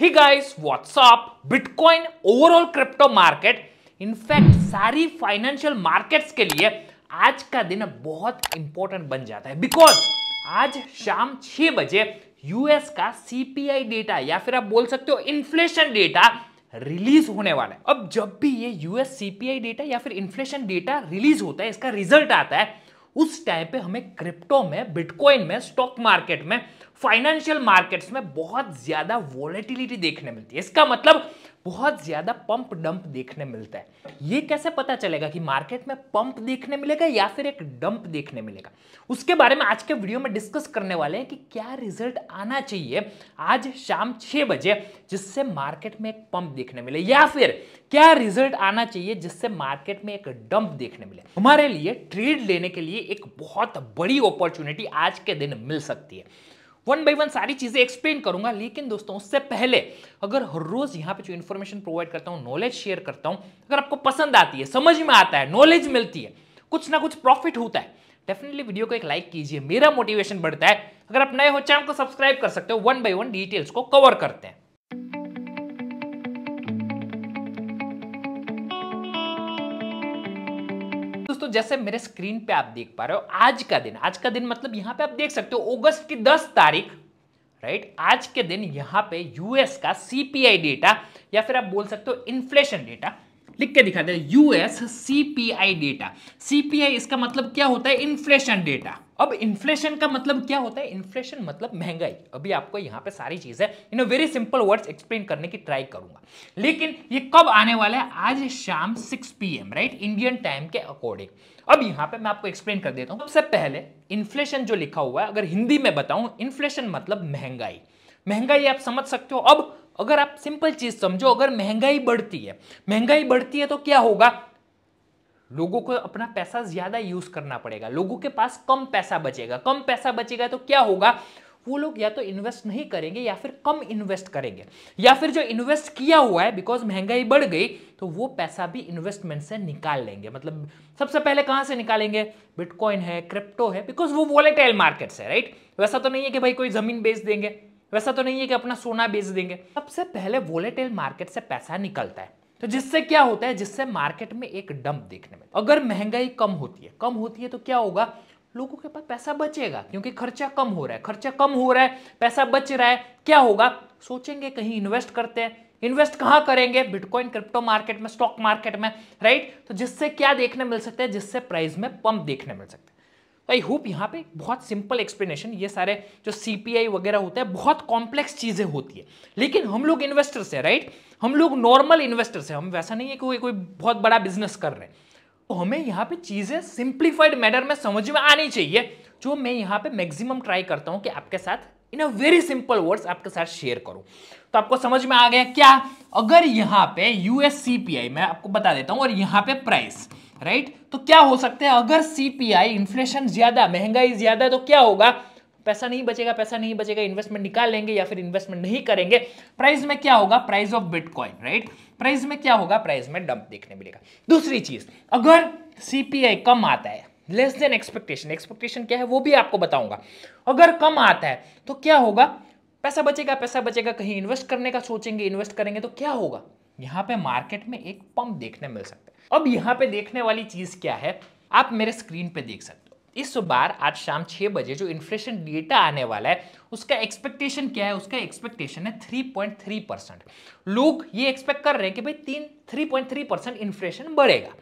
ही guys what's up bitcoin overall crypto market in fact सारी financial markets के लिए आज का दिन बहुत इंपॉर्टेंट बन जाता है बिकॉज आज शाम 6 बजे यूएस का सीपीआई डेटा या फिर आप बोल सकते हो इन्फ्लेशन डेटा रिलीज होने वाला है अब जब भी ये यूएस सीपीआई डेटा या फिर इन्फ्लेशन डेटा रिलीज होता है इसका रिजल्ट आता है उस टाइम पे हमें क्रिप्टो में बिटकॉइन में स्टॉक मार्केट में फाइनेंशियल मार्केट्स में बहुत ज़्यादा वॉलेटिलिटी देखने मिलती है इसका मतलब बहुत ज़्यादा पंप डंप देखने मिलता है ये कैसे पता चलेगा कि मार्केट में पंप देखने मिलेगा या फिर एक डंप देखने मिलेगा उसके बारे में आज के वीडियो में डिस्कस करने वाले हैं कि क्या रिजल्ट आना चाहिए आज शाम छह बजे जिससे मार्केट में एक पंप देखने मिले या फिर क्या रिजल्ट आना चाहिए जिससे मार्केट में एक डंप देखने मिले हमारे लिए ट्रेड लेने के लिए एक बहुत बड़ी अपॉर्चुनिटी आज के दिन मिल सकती है वन बाई वन सारी चीजें एक्सप्लेन करूंगा लेकिन दोस्तों उससे पहले अगर हर रोज यहाँ पे जो इन्फॉर्मेशन प्रोवाइड करता हूँ नॉलेज शेयर करता हूँ अगर आपको पसंद आती है समझ में आता है नॉलेज मिलती है कुछ ना कुछ प्रॉफिट होता है डेफिनेटली वीडियो को एक लाइक कीजिए मेरा मोटिवेशन बढ़ता है अगर आप नए हो चैनल को सब्सक्राइब कर सकते हो वन बाई वन डिटेल्स को कवर करते हैं दोस्तों जैसे मेरे स्क्रीन पे आप देख पा रहे हो आज का दिन आज का दिन मतलब यहाँ पे आप देख सकते हो अगस्त की 10 तारीख राइट आज के दिन यहाँ पे यूएस का सीपीआई डेटा या फिर आप बोल सकते हो इन्फ्लेशन डेटा लिख के दिखा दे यूएस सीपीआई डेटा सीपीआई इसका मतलब क्या होता है इन्फ्लेशन डेटा अब इन्फ्लेशन का मतलब क्या होता है इन्फ्लेशन मतलब महंगाई अभी आपको यहाँ पे सारी है in very simple words explain करने की ट्राई करूंगा लेकिन ये कब आने वाला है आज शाम 6 पीएम राइट इंडियन टाइम के अकॉर्डिंग अब यहाँ पे मैं आपको एक्सप्लेन कर देता हूँ सबसे पहले इन्फ्लेशन जो लिखा हुआ है अगर हिंदी में बताऊं इन्फ्लेशन मतलब महंगाई महंगाई आप समझ सकते हो अब अगर आप सिंपल चीज समझो अगर महंगाई बढ़ती है महंगाई बढ़ती है तो क्या होगा लोगों को अपना पैसा ज्यादा यूज करना पड़ेगा लोगों के पास कम पैसा बचेगा कम पैसा बचेगा तो क्या होगा वो लोग या तो इन्वेस्ट नहीं करेंगे या फिर कम इन्वेस्ट करेंगे या फिर जो इन्वेस्ट किया हुआ है बिकॉज महंगाई बढ़ गई तो वो पैसा भी इन्वेस्टमेंट से निकाल लेंगे मतलब सबसे पहले कहाँ से निकालेंगे बिटकॉइन है क्रिप्टो है बिकॉज वो वॉलेटाइल मार्केट्स है राइट वैसा तो नहीं है कि भाई कोई जमीन बेच देंगे वैसा तो नहीं है कि अपना सोना बेच देंगे सबसे पहले वोलेटेल मार्केट से पैसा निकलता है तो जिससे क्या होता है जिससे मार्केट में एक डंप देखने में अगर महंगाई कम होती है कम होती है तो क्या होगा लोगों के पास पैसा बचेगा क्योंकि खर्चा कम हो रहा है खर्चा कम हो रहा है पैसा बच रहा है क्या होगा सोचेंगे कहीं इन्वेस्ट करते हैं इन्वेस्ट कहाँ करेंगे बिटकॉइन क्रिप्टो मार्केट में स्टॉक मार्केट में राइट तो जिससे क्या देखने मिल सकता है जिससे प्राइस में पंप देखने मिल सकते हैं तो आई होप यहाँ पे बहुत सिंपल एक्सप्लेनेशन ये सारे जो सीपीआई वगैरह होता है बहुत कॉम्प्लेक्स चीज़ें होती है लेकिन हम लोग इन्वेस्टर्स है राइट हम लोग नॉर्मल इन्वेस्टर्स है हम वैसा नहीं है कि कोई कोई बहुत बड़ा बिजनेस कर रहे हैं तो हमें यहाँ पे चीज़ें सिंप्लीफाइड मैनर में समझ में आनी चाहिए जो मैं यहाँ पे मैक्सिमम ट्राई करता हूँ कि आपके साथ in a very simple words आपके साथ शेयर करूं तो आपको समझ में आ गया क्या अगर यहाँ पे यूएससीपीआई मैं आपको बता देता हूँ और यहाँ पे प्राइस राइट तो क्या हो सकता है अगर सीपीआई इन्फ्लेशन ज्यादा महंगाई ज्यादा तो क्या होगा पैसा नहीं बचेगा पैसा नहीं बचेगा इन्वेस्टमेंट निकाल लेंगे या फिर इन्वेस्टमेंट नहीं करेंगे प्राइस में क्या होगा price of bitcoin right price में क्या होगा प्राइस में डंप देखने मिलेगा दूसरी चीज अगर सीपीआई कम आता है लेस देन एक्सपेक्टेशन एक्सपेक्टेशन क्या है वो भी आपको बताऊंगा अगर कम आता है तो क्या होगा पैसा बचेगा पैसा बचेगा कहीं इन्वेस्ट करने का सोचेंगे इन्वेस्ट करेंगे तो क्या होगा यहाँ पे मार्केट में एक पंप देखने मिल सकता है अब यहाँ पे देखने वाली चीज़ क्या है आप मेरे स्क्रीन पे देख सकते हो इस बार आज शाम छह बजे जो इन्फ्लेशन डेटा आने वाला है उसका एक्सपेक्टेशन क्या है उसका एक्सपेक्टेशन है 3.3 परसेंट लोग ये एक्सपेक्ट कर रहे हैं कि भाई तीन थ्री परसेंट इन्फ्लेशन बढ़ेगा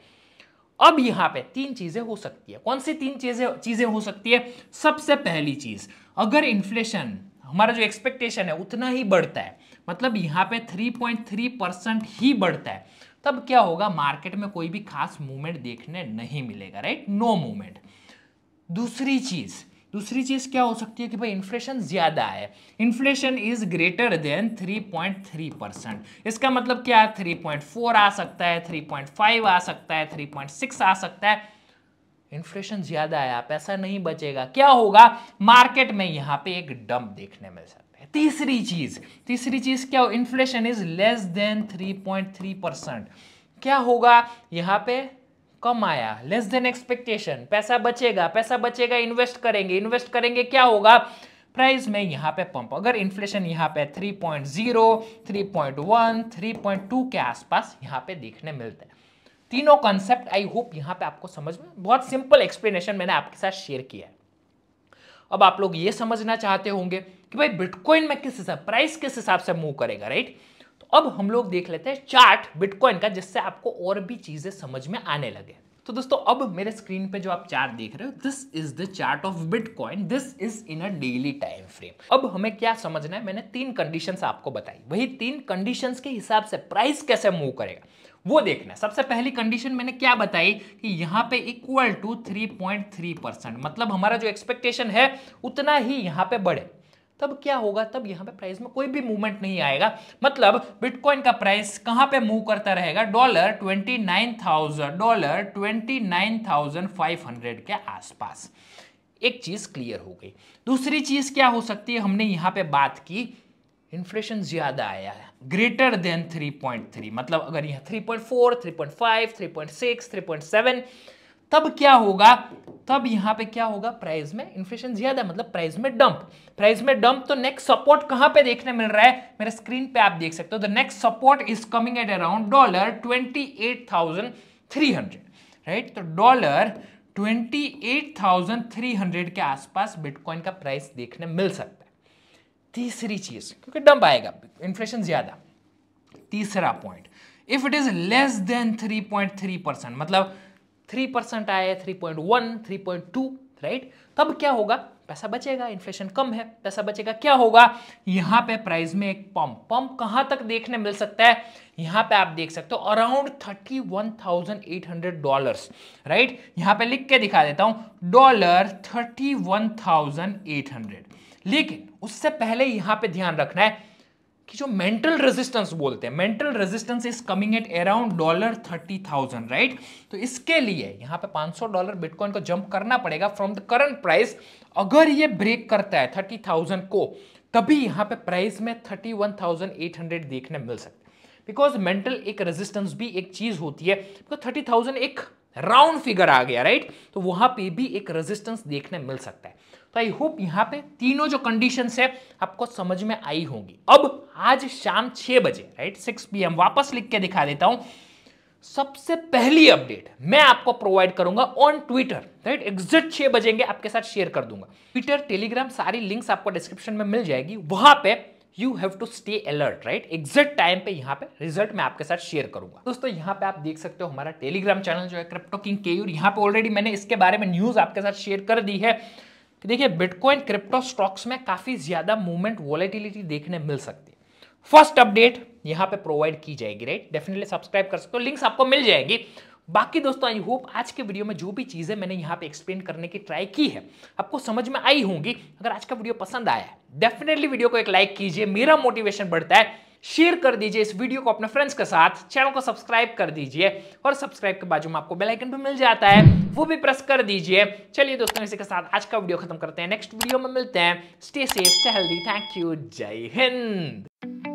अब यहाँ पे तीन चीजें हो सकती है कौन सी तीन चीजें चीजें हो सकती है सबसे पहली चीज अगर इन्फ्लेशन हमारा जो एक्सपेक्टेशन है उतना ही बढ़ता है मतलब यहाँ पे 3.3 परसेंट ही बढ़ता है तब क्या होगा मार्केट में कोई भी खास मूवमेंट देखने नहीं मिलेगा राइट नो मूवमेंट दूसरी चीज़ दूसरी चीज़ क्या हो सकती है कि भाई इन्फ्लेशन ज़्यादा है inflation is greater than 3.3 percent इसका मतलब क्या है 3.4 आ सकता है 3.5 आ सकता है 3.6 आ सकता है इन्फ्लेशन ज़्यादा है ऐसा नहीं बचेगा क्या होगा मार्केट में यहाँ पे एक डंप देखने में सर तीसरी चीज़ तीसरी चीज़ क्या हो inflation is less than three point three percent क्या होगा यहाँ पे कम आया लेस देन एक्सपेक्टेशन पैसा बचेगा पैसा बचेगा इन्वेस्ट करेंगे इन्वेस्ट करेंगे क्या होगा प्राइस में यहाँ पे पंप अगर इन्फ्लेशन यहाँ पे 3.0, 3.1, 3.2 के आसपास यहाँ पे देखने मिलते हैं तीनों कॉन्सेप्ट आई होप यहाँ पे आपको समझ में बहुत सिंपल एक्सप्लेनेशन मैंने आपके साथ शेयर किया है अब आप लोग ये समझना चाहते होंगे कि भाई बिटकॉइन में किस हिसाब प्राइस किस हिसाब से मूव करेगा राइट तो अब हम लोग देख लेते हैं चार्ट बिटकॉइन का जिससे आपको और भी चीज़ें समझ में आने लगे तो दोस्तों अब मेरे स्क्रीन पे जो आप चार्ट देख रहे हो this is the chart of bitcoin this is in a daily time frame अब हमें क्या समझना है मैंने तीन कंडीशंस आपको बताई वही तीन कंडीशंस के हिसाब से प्राइस कैसे मूव करेगा वो देखना है सबसे पहली कंडीशन मैंने क्या बताई कि यहाँ पे इक्वल टू 3.3 परसेंट मतलब हमारा जो एक्सपेक्टेशन है उतना ही यहाँ पे बढ़े तब क्या होगा तब यहाँ पे प्राइस में कोई भी मूवमेंट नहीं आएगा मतलब बिटकॉइन का प्राइस कहाँ पे मूव करता रहेगा dollar twenty nine thousand dollar twenty nine thousand five hundred के आसपास एक चीज क्लियर हो गई दूसरी चीज क्या हो सकती है हमने यहाँ पे बात की इन्फ्लेशन ज़्यादा आया है ग्रेटर देन 3.3 मतलब अगर यहाँ 3.4, 3.5, 3.6, 3.7 तब क्या होगा तब यहाँ पे क्या होगा प्राइस में इन्फ्लेशन ज़्यादा मतलब प्राइस में डंप प्राइस में डंप तो नेक्स्ट सपोर्ट कहाँ पे देखने मिल रहा है मेरे स्क्रीन पे आप देख सकते हो the next support is coming at around dollar twenty right तो डॉलर 28,300 के आसपास बिटकॉइन का प्राइस देखने मिल सकता है तीसरी चीज़ क्योंकि डंप आएगा इन्फ्लेशन ज़्यादा तीसरा point if it is less than three point three percent मतलब थ्री परसेंट आए three point one three point two right तब क्या होगा पैसा बचेगा इन्फ्लेशन कम है पैसा बचेगा क्या होगा यहाँ पे प्राइस में एक पंप पंप कहाँ तक देखने मिल सकता है यहाँ पे आप देख सकते हो around thirty one thousand eight hundred dollars right यहाँ पे लिख के दिखा देता हूँ dollar thirty one thousand eight hundred लेकिन उससे पहले यहां पे ध्यान रखना है कि जो मेंटल रेजिस्टेंस बोलते हैं mental resistance is coming at around dollar thirty thousand right तो इसके लिए यहां पे 500 डॉलर बिटकॉइन को जंप करना पड़ेगा फ्रॉम द करंट प्राइस अगर ये ब्रेक करता है थर्टी थाउजेंड को तभी यहां पे प्राइस में thirty one thousand eight hundred देखने मिल सकते बिकॉज मेंटल एक रेजिस्टेंस भी एक चीज होती है तो थर्टी थाउजेंड एक राउंड फिगर आ गया राइट तो वहां पे भी एक रेजिस्टेंस देखने मिल सकता है तो आई होप यहाँ पे तीनों जो कंडीशन है आपको समझ में आई होंगी अब आज शाम छह बजे राइट सिक्स पी वापस लिख के दिखा देता हूँ सबसे पहली अपडेट मैं आपको प्रोवाइड करूंगा ऑन ट्विटर राइट एग्जैक्ट छह बजेंगे आपके साथ शेयर कर दूंगा ट्विटर टेलीग्राम सारी लिंक्स आपको डिस्क्रिप्शन में मिल जाएगी वहां पे you have to stay alert right exact time पे यहाँ पे रिजल्ट मैं आपके साथ शेयर करूंगा दोस्तों यहाँ पे आप देख सकते हो हमारा टेलीग्राम चैनल जो है क्रिप्टो किंग केयूर यहाँ पे ऑलरेडी मैंने इसके बारे में न्यूज आपके साथ शेयर कर दी है कि देखिए बिटकॉइन क्रिप्टो स्टॉक्स में काफ़ी ज़्यादा मूवमेंट वॉलेटिलिटी देखने मिल सकती है फर्स्ट अपडेट यहां पे प्रोवाइड की जाएगी राइट डेफिनेटली सब्सक्राइब कर सकते हो लिंक्स आपको मिल जाएगी बाकी दोस्तों आई होप आज के वीडियो में जो भी चीज़ें मैंने यहाँ पे एक्सप्लेन करने की ट्राई की है आपको समझ में आई होंगी अगर आज का वीडियो पसंद आया है डेफिनेटली वीडियो को एक लाइक कीजिए मेरा मोटिवेशन बढ़ता है शेयर कर दीजिए इस वीडियो को अपने फ्रेंड्स के साथ चैनल को सब्सक्राइब कर दीजिए और सब्सक्राइब के बाजू में आपको बेलाइकन भी मिल जाता है वो भी प्रेस कर दीजिए चलिए दोस्तों इसी के साथ आज का वीडियो खत्म करते हैं नेक्स्ट वीडियो में मिलते हैं stay safe stay healthy thank you Jai Hind